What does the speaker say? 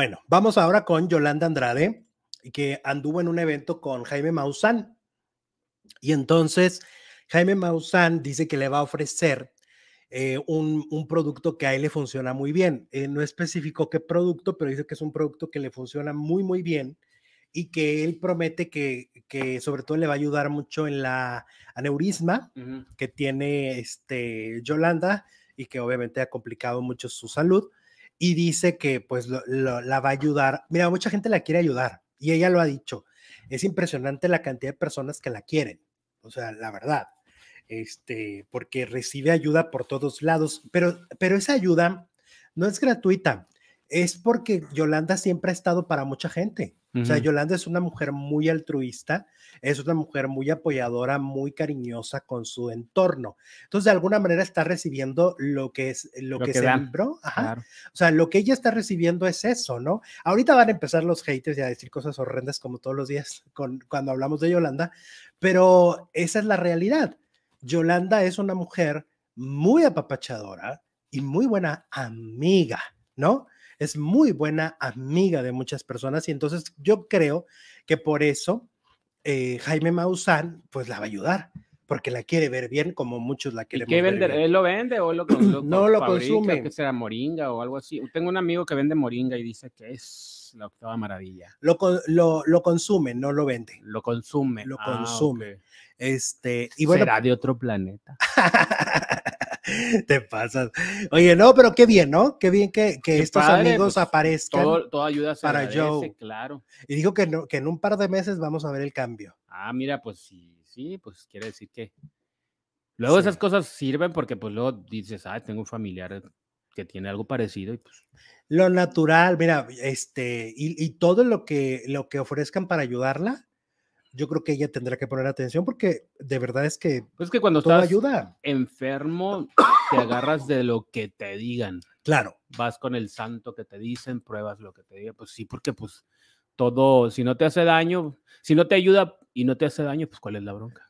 Bueno, vamos ahora con Yolanda Andrade, que anduvo en un evento con Jaime Maussan. Y entonces Jaime Maussan dice que le va a ofrecer eh, un, producto que a él le funciona muy bien. Eh, no especificó qué producto, pero dice que es un producto que le funciona muy, muy bien y que él promete que, sobre todo le va a ayudar mucho en la aneurisma que tiene este Yolanda y que obviamente ha complicado mucho su salud y dice que pues la va a ayudar. Mira, mucha gente la quiere ayudar y ella lo ha dicho. Es impresionante la cantidad de personas que la quieren, o sea, la verdad, este, porque recibe ayuda por todos lados, pero, pero esa ayuda no es gratuita, es porque Yolanda siempre ha estado para mucha gente. O sea, Yolanda es una mujer muy altruista, es una mujer muy apoyadora, muy cariñosa con su entorno. Entonces, de alguna manera está recibiendo lo que es lo, que, que, sembró. O sea, lo que ella está recibiendo es eso, ¿no? Ahorita van a empezar los haters y a decir cosas horrendas como todos los días con, cuando hablamos de Yolanda, pero esa es la realidad. Yolanda es una mujer muy apapachadora y muy buena amiga, ¿no? es muy buena amiga de muchas personas y entonces yo creo que por eso eh, Jaime Maussan pues la va a ayudar porque la quiere ver bien como muchos la quieren qué vende? bien. lo vende o lo, consume? no lo consume? Que sea moringa o algo así. Tengo un amigo que vende moringa y dice que es la octava maravilla. Lo, consume, no lo vende. Lo consume. Lo ah, consume. Este, y bueno, ¿Será de otro planeta? Te pasas. Oye, no, pero qué bien, ¿no? Qué bien que, estos amigos pues, aparezcan. Todo, ayuda para claro. Y dijo que, que en un par de meses vamos a ver el cambio. Ah, mira, pues sí, sí, pues quiere decir que. Luego esas cosas sirven porque pues luego dices, ah, tengo un familiar que tiene algo parecido y pues lo natural, mira, este, y, y, todo lo que, lo que ofrezcan para ayudarla, yo creo que ella tendrá que poner atención porque de verdad es que. es pues que cuando estás enfermo, te agarras de lo que te digan. Claro. Vas con el santo que te dicen, pruebas lo que te digan. Pues sí, porque pues todo, si no te hace daño, si no te ayuda y no te hace daño, pues cuál es la bronca.